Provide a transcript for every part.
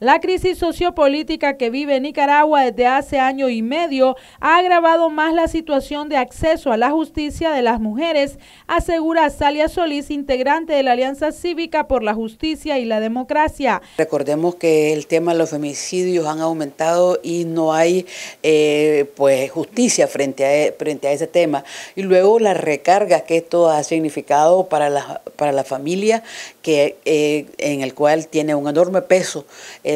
La crisis sociopolítica que vive Nicaragua desde hace año y medio ha agravado más la situación de acceso a la justicia de las mujeres, asegura Salia Solís, integrante de la Alianza Cívica por la Justicia y la Democracia. Recordemos que el tema de los femicidios han aumentado y no hay eh, pues justicia frente a, e, frente a ese tema. Y luego la recarga que esto ha significado para la, para la familia, que, eh, en el cual tiene un enorme peso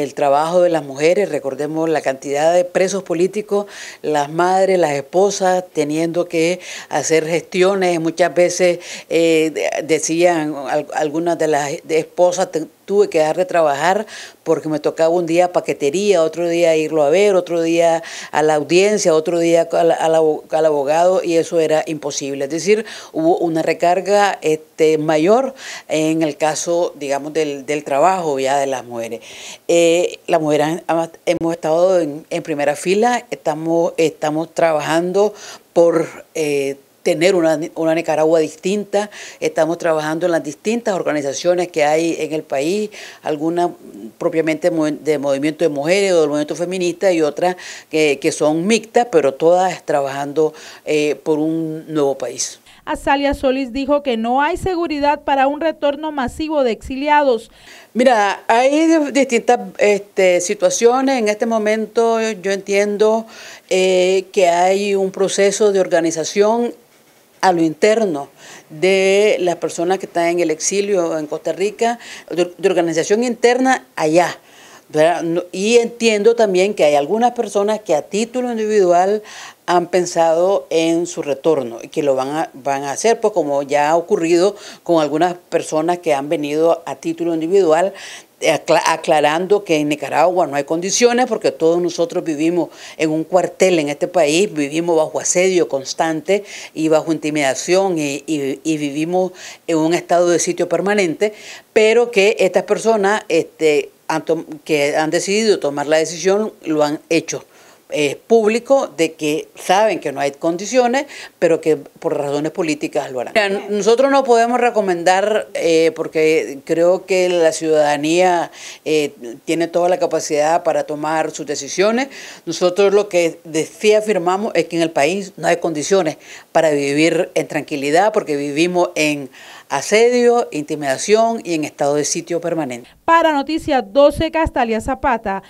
el trabajo de las mujeres, recordemos la cantidad de presos políticos, las madres, las esposas, teniendo que hacer gestiones, muchas veces eh, decían algunas de las esposas tuve que dejar de trabajar porque me tocaba un día paquetería, otro día irlo a ver, otro día a la audiencia, otro día al, abogado y eso era imposible. Es decir, hubo una recarga este, mayor en el caso, digamos, del, trabajo ya de las mujeres. Eh, las mujeres hemos estado en, primera fila, estamos, estamos trabajando por... Eh, tener una, una, Nicaragua distinta. Estamos trabajando en las distintas organizaciones que hay en el país, algunas propiamente de movimiento de mujeres o de movimiento feminista y otras que, son mixtas, pero todas trabajando eh, por un nuevo país. Azalia Solís dijo que no hay seguridad para un retorno masivo de exiliados. Mira, hay distintas este, situaciones. En este momento yo entiendo eh, que hay un proceso de organización a lo interno de las personas que están en el exilio en Costa Rica, de, organización interna allá y entiendo también que hay algunas personas que a título individual han pensado en su retorno y que lo van a, van a hacer, pues como ya ha ocurrido con algunas personas que han venido a título individual, eh, aclarando que en Nicaragua no hay condiciones porque todos nosotros vivimos en un cuartel en este país, vivimos bajo asedio constante y bajo intimidación y, y vivimos en un estado de sitio permanente, pero que estas personas este, han que han decidido tomar la decisión lo han hecho. Eh, público de que saben que no hay condiciones, pero que por razones políticas lo harán. nosotros no podemos recomendar, eh, porque creo que la ciudadanía eh, tiene toda la capacidad para tomar sus decisiones. Nosotros lo que sí afirmamos es que en el país no hay condiciones para vivir en tranquilidad, porque vivimos en asedio, intimidación y en estado de sitio permanente. Para Noticias 12, Castalia Zapata,